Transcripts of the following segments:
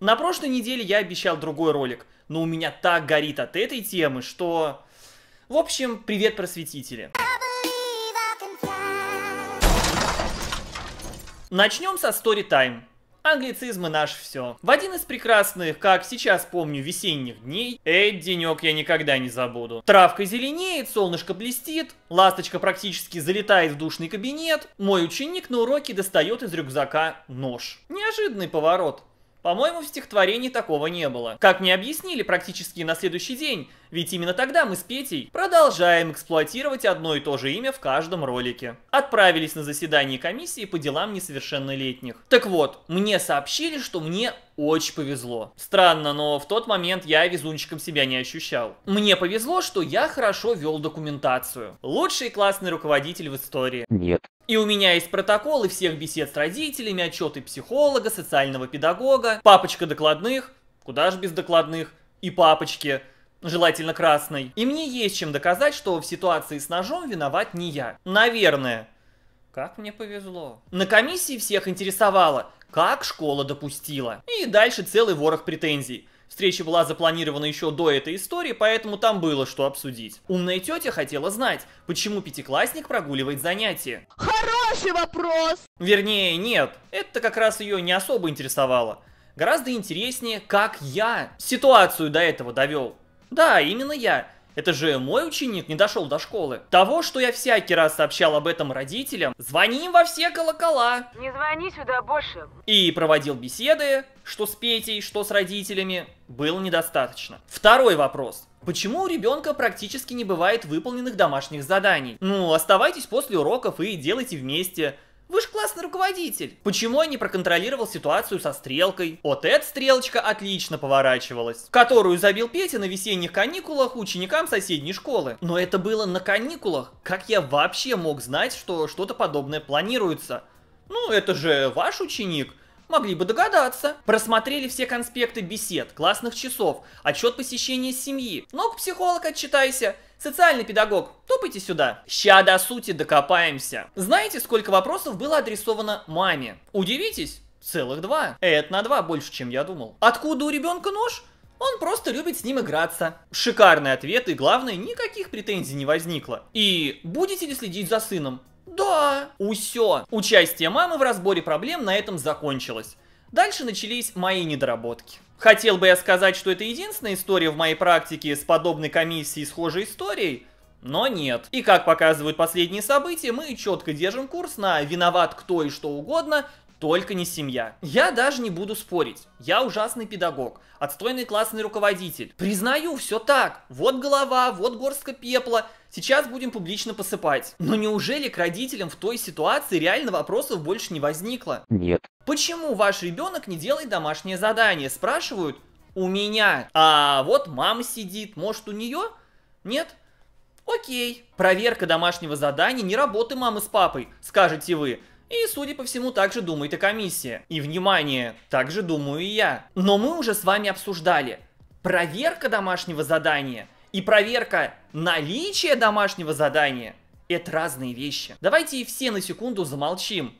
На прошлой неделе я обещал другой ролик, но у меня так горит от этой темы, что... В общем, привет, просветители. Начнем со story time. Англицизм и наш все. В один из прекрасных, как сейчас помню, весенних дней, этот денек я никогда не забуду. Травка зеленеет, солнышко блестит, ласточка практически залетает в душный кабинет, мой ученик на уроке достает из рюкзака нож. Неожиданный поворот. По-моему, в стихотворении такого не было. Как мне объяснили практически на следующий день, ведь именно тогда мы с Петей продолжаем эксплуатировать одно и то же имя в каждом ролике. Отправились на заседание комиссии по делам несовершеннолетних. Так вот, мне сообщили, что мне очень повезло. Странно, но в тот момент я везунчиком себя не ощущал. Мне повезло, что я хорошо вел документацию. Лучший классный руководитель в истории. Нет, и у меня есть протоколы всех бесед с родителями, отчеты психолога, социального педагога, папочка докладных, куда же без докладных, и папочки, желательно красной. И мне есть чем доказать, что в ситуации с ножом виноват не я. Наверное. Как мне повезло. На комиссии всех интересовало, как школа допустила. И дальше целый ворох претензий – Встреча была запланирована еще до этой истории, поэтому там было что обсудить. Умная тетя хотела знать, почему пятиклассник прогуливает занятия. Хороший вопрос! Вернее, нет. Это как раз ее не особо интересовало. Гораздо интереснее, как я ситуацию до этого довел. Да, именно я. Это же мой ученик не дошел до школы. Того, что я всякий раз сообщал об этом родителям, звони во все колокола. Не звони сюда больше. И проводил беседы, что с Петей, что с родителями, было недостаточно. Второй вопрос. Почему у ребенка практически не бывает выполненных домашних заданий? Ну, оставайтесь после уроков и делайте вместе. Вы же классный руководитель. Почему я не проконтролировал ситуацию со стрелкой? Вот эта стрелочка отлично поворачивалась, которую забил Петя на весенних каникулах ученикам соседней школы. Но это было на каникулах. Как я вообще мог знать, что что-то подобное планируется? Ну, это же ваш ученик. Могли бы догадаться. Просмотрели все конспекты бесед, классных часов, отчет посещения семьи. Ну-ка, психолог, отчитайся. Социальный педагог, топайте сюда. Ща до сути докопаемся. Знаете, сколько вопросов было адресовано маме? Удивитесь? Целых два. Это на два больше, чем я думал. Откуда у ребенка нож? Он просто любит с ним играться. Шикарный ответ и главное, никаких претензий не возникло. И будете ли следить за сыном? Да. Усё. Участие мамы в разборе проблем на этом закончилось. Дальше начались мои недоработки. Хотел бы я сказать, что это единственная история в моей практике с подобной комиссией схожей историей, но нет. И как показывают последние события, мы четко держим курс на «виноват кто и что угодно», только не семья. Я даже не буду спорить. Я ужасный педагог, отстойный классный руководитель. Признаю, все так. Вот голова, вот горстка пепла. Сейчас будем публично посыпать. Но неужели к родителям в той ситуации реально вопросов больше не возникло? Нет. Почему ваш ребенок не делает домашнее задание? Спрашивают у меня. А вот мама сидит, может у нее? Нет? Окей. Проверка домашнего задания не работы мамы с папой, скажете вы. И, судя по всему, также думает и комиссия. И, внимание, также думаю и я. Но мы уже с вами обсуждали. Проверка домашнего задания и проверка наличия домашнего задания – это разные вещи. Давайте все на секунду замолчим.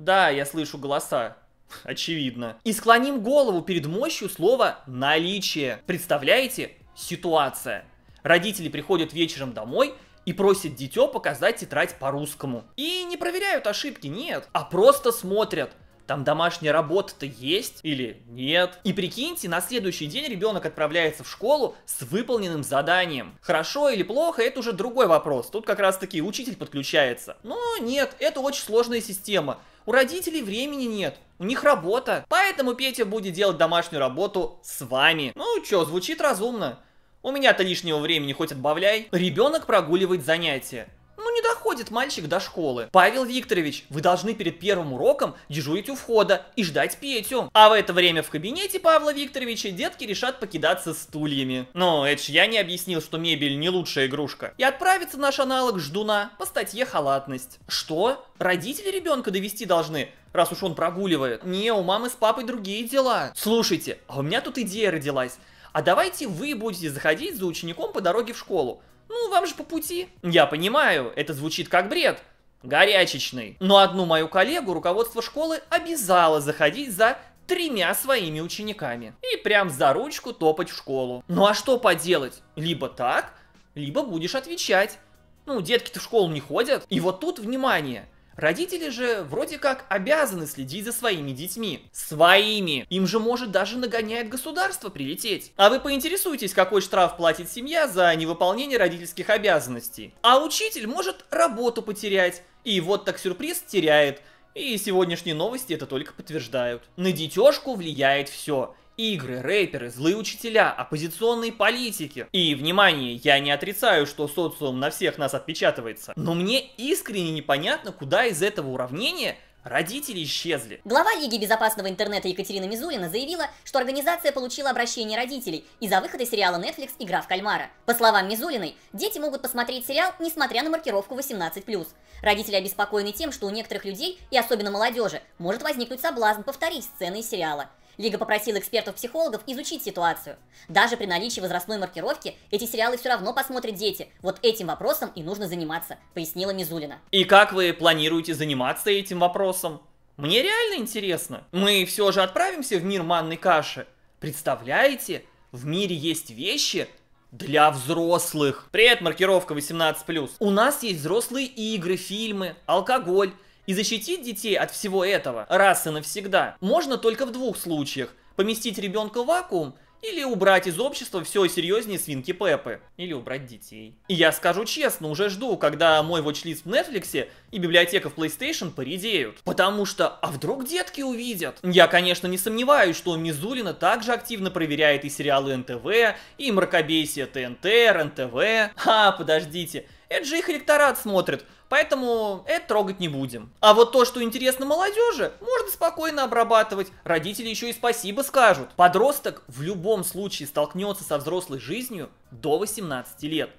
Да, я слышу голоса. Очевидно. И склоним голову перед мощью слова «наличие». Представляете? Ситуация. Родители приходят вечером домой и просят дитё показать тетрадь по-русскому. И не проверяют ошибки, нет, а просто смотрят. Там домашняя работа-то есть или нет? И прикиньте, на следующий день ребенок отправляется в школу с выполненным заданием. Хорошо или плохо, это уже другой вопрос. Тут как раз таки учитель подключается. Но нет, это очень сложная система. У родителей времени нет, у них работа. Поэтому Петя будет делать домашнюю работу с вами. Ну чё, звучит разумно. У меня-то лишнего времени хоть отбавляй. Ребенок прогуливает занятия ну не доходит мальчик до школы. Павел Викторович, вы должны перед первым уроком дежурить у входа и ждать Петю. А в это время в кабинете Павла Викторовича детки решат покидаться стульями. Но это ж я не объяснил, что мебель не лучшая игрушка. И отправится наш аналог Ждуна по статье «Халатность». Что? Родители ребенка довести должны? раз уж он прогуливает. Не, у мамы с папой другие дела. Слушайте, а у меня тут идея родилась. А давайте вы будете заходить за учеником по дороге в школу. Ну, вам же по пути. Я понимаю, это звучит как бред, горячечный. Но одну мою коллегу руководство школы обязало заходить за тремя своими учениками. И прям за ручку топать в школу. Ну а что поделать? Либо так, либо будешь отвечать. Ну, детки-то в школу не ходят. И вот тут, внимание, Родители же вроде как обязаны следить за своими детьми. Своими! Им же может даже нагоняет государство прилететь. А вы поинтересуйтесь, какой штраф платит семья за невыполнение родительских обязанностей. А учитель может работу потерять. И вот так сюрприз теряет. И сегодняшние новости это только подтверждают. На детежку влияет все. Игры, рэперы, злые учителя, оппозиционные политики. И, внимание, я не отрицаю, что социум на всех нас отпечатывается. Но мне искренне непонятно, куда из этого уравнения Родители исчезли. Глава Лиги безопасного интернета Екатерина Мизулина заявила, что организация получила обращение родителей из-за выхода сериала Netflix «Игра в кальмара». По словам Мизулиной, дети могут посмотреть сериал, несмотря на маркировку 18+. Родители обеспокоены тем, что у некоторых людей, и особенно молодежи, может возникнуть соблазн повторить сцены из сериала. Лига попросила экспертов-психологов изучить ситуацию. Даже при наличии возрастной маркировки эти сериалы все равно посмотрят дети. Вот этим вопросом и нужно заниматься, пояснила Мизулина. И как вы планируете заниматься этим вопросом? Мне реально интересно. Мы все же отправимся в мир манной каши. Представляете, в мире есть вещи, для взрослых. Привет, маркировка 18+. У нас есть взрослые игры, фильмы, алкоголь и защитить детей от всего этого раз и навсегда можно только в двух случаях. Поместить ребенка в вакуум или убрать из общества все серьезнее свинки Пеппы. Или убрать детей. И я скажу честно, уже жду, когда мой watchlist в Netflix и библиотека в PlayStation поредеют. Потому что, а вдруг детки увидят? Я, конечно, не сомневаюсь, что Мизулина также активно проверяет и сериалы НТВ, и мракобесие ТНТ, РНТВ. А, подождите, это же их электорат смотрит. Поэтому это трогать не будем. А вот то, что интересно молодежи, можно спокойно обрабатывать. Родители еще и спасибо скажут. Подросток в любом случае столкнется со взрослой жизнью до 18 лет.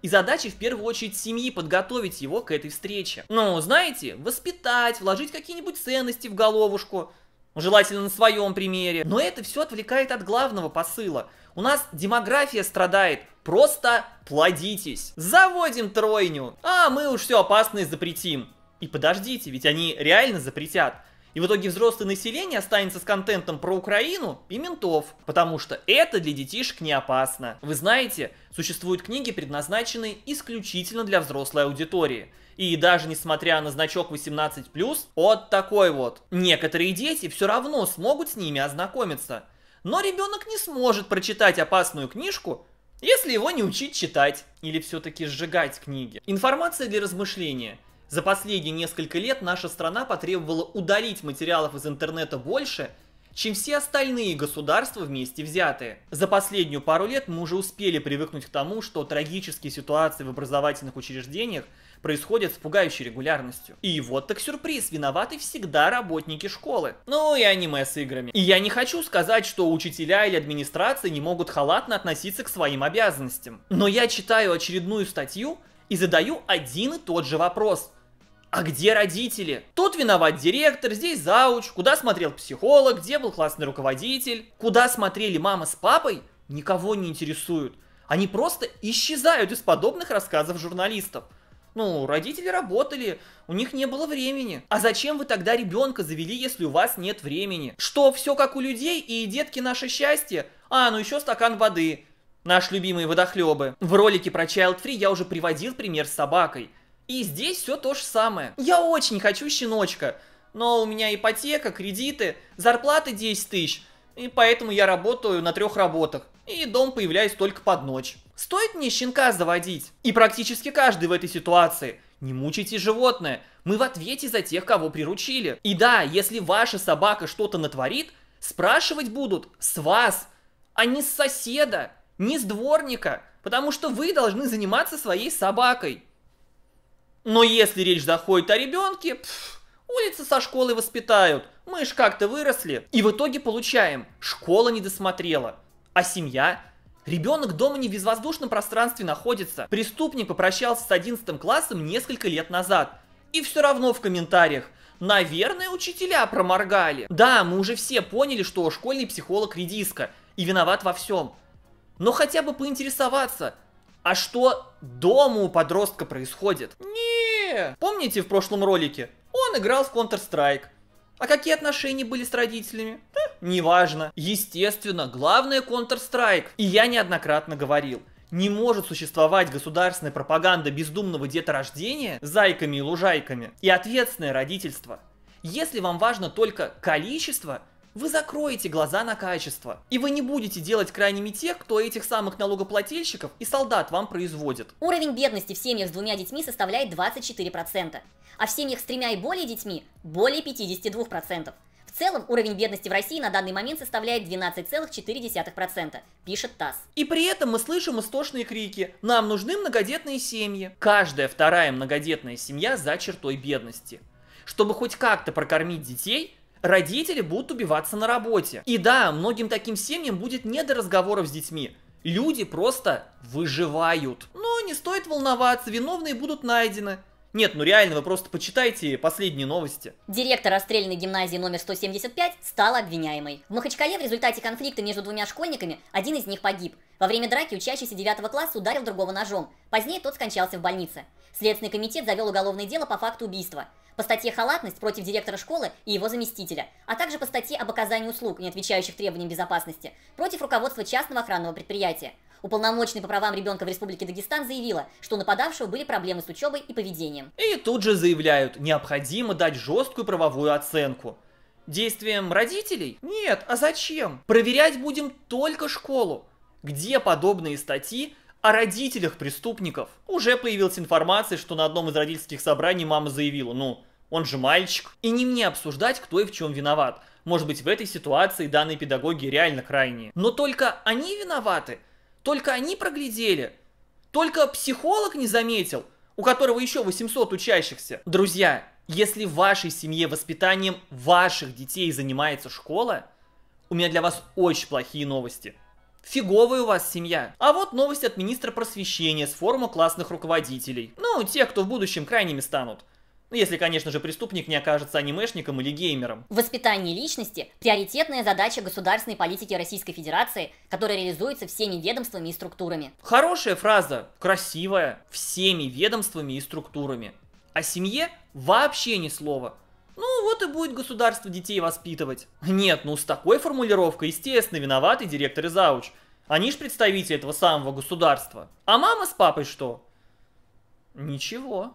И задача в первую очередь семьи подготовить его к этой встрече. Ну, знаете, воспитать, вложить какие-нибудь ценности в головушку. Желательно на своем примере. Но это все отвлекает от главного посыла. У нас демография страдает, Просто плодитесь. Заводим тройню. А, мы уж все опасное запретим. И подождите, ведь они реально запретят. И в итоге взрослое население останется с контентом про Украину и ментов, потому что это для детишек не опасно. Вы знаете, существуют книги, предназначенные исключительно для взрослой аудитории. И даже несмотря на значок 18+, вот такой вот. Некоторые дети все равно смогут с ними ознакомиться. Но ребенок не сможет прочитать опасную книжку, если его не учить читать или все-таки сжигать книги. Информация для размышления. За последние несколько лет наша страна потребовала удалить материалов из интернета больше, чем все остальные государства вместе взятые. За последнюю пару лет мы уже успели привыкнуть к тому, что трагические ситуации в образовательных учреждениях происходят с пугающей регулярностью. И вот так сюрприз, виноваты всегда работники школы. Ну и аниме с играми. И я не хочу сказать, что учителя или администрации не могут халатно относиться к своим обязанностям. Но я читаю очередную статью и задаю один и тот же вопрос – а где родители? Тут виноват директор, здесь зауч, куда смотрел психолог, где был классный руководитель, куда смотрели мама с папой, никого не интересуют. Они просто исчезают из подобных рассказов журналистов. Ну, родители работали, у них не было времени. А зачем вы тогда ребенка завели, если у вас нет времени? Что, все как у людей и детки наше счастье? А, ну еще стакан воды. Наш любимые водохлебы. В ролике про Child Free я уже приводил пример с собакой. И здесь все то же самое. Я очень хочу щеночка, но у меня ипотека, кредиты, зарплата 10 тысяч, и поэтому я работаю на трех работах, и дом появляюсь только под ночь. Стоит мне щенка заводить? И практически каждый в этой ситуации. Не мучайте животное, мы в ответе за тех, кого приручили. И да, если ваша собака что-то натворит, спрашивать будут с вас, а не с соседа, не с дворника, потому что вы должны заниматься своей собакой. Но если речь заходит о ребенке, пфф, улицы со школы воспитают, мы ж как-то выросли. И в итоге получаем, школа не досмотрела, а семья Ребенок дома не в безвоздушном пространстве находится. Преступник попрощался с 11 классом несколько лет назад. И все равно в комментариях. Наверное, учителя проморгали. Да, мы уже все поняли, что школьный психолог редиска. И виноват во всем. Но хотя бы поинтересоваться, а что дома у подростка происходит? Не. Помните в прошлом ролике? Он играл в Counter-Strike. А какие отношения были с родителями? Да, неважно. Естественно, главное Counter-Strike. И я неоднократно говорил. Не может существовать государственная пропаганда бездумного деторождения зайками и лужайками и ответственное родительство. Если вам важно только количество, вы закроете глаза на качество. И вы не будете делать крайними тех, кто этих самых налогоплательщиков и солдат вам производит. Уровень бедности в семьях с двумя детьми составляет 24%, а в семьях с тремя и более детьми – более 52%. В целом, уровень бедности в России на данный момент составляет 12,4%, пишет ТАСС. И при этом мы слышим истошные крики «Нам нужны многодетные семьи». Каждая вторая многодетная семья за чертой бедности. Чтобы хоть как-то прокормить детей – родители будут убиваться на работе. И да, многим таким семьям будет не до разговоров с детьми. Люди просто выживают. Но не стоит волноваться, виновные будут найдены. Нет, ну реально, вы просто почитайте последние новости. Директор расстрельной гимназии номер 175 стала обвиняемой. В Махачкале в результате конфликта между двумя школьниками один из них погиб. Во время драки учащийся 9 класса ударил другого ножом. Позднее тот скончался в больнице. Следственный комитет завел уголовное дело по факту убийства по статье «Халатность» против директора школы и его заместителя, а также по статье об оказании услуг, не отвечающих требованиям безопасности, против руководства частного охранного предприятия. Уполномоченный по правам ребенка в Республике Дагестан заявила, что у нападавшего были проблемы с учебой и поведением. И тут же заявляют, необходимо дать жесткую правовую оценку. Действиям родителей? Нет, а зачем? Проверять будем только школу. Где подобные статьи о родителях преступников уже появилась информация, что на одном из родительских собраний мама заявила, ну, он же мальчик. И не мне обсуждать, кто и в чем виноват. Может быть, в этой ситуации данные педагоги реально крайние. Но только они виноваты. Только они проглядели. Только психолог не заметил, у которого еще 800 учащихся. Друзья, если в вашей семье воспитанием ваших детей занимается школа, у меня для вас очень плохие новости. Фиговая у вас семья. А вот новость от министра просвещения с форума классных руководителей. Ну, те, кто в будущем крайними станут. Ну, если, конечно же, преступник не окажется анимешником или геймером. Воспитание личности – приоритетная задача государственной политики Российской Федерации, которая реализуется всеми ведомствами и структурами. Хорошая фраза, красивая, всеми ведомствами и структурами. О семье вообще ни слова. Ну вот и будет государство детей воспитывать. Нет, ну с такой формулировкой, естественно, виноваты директоры зауч. Они ж представители этого самого государства. А мама с папой что? Ничего.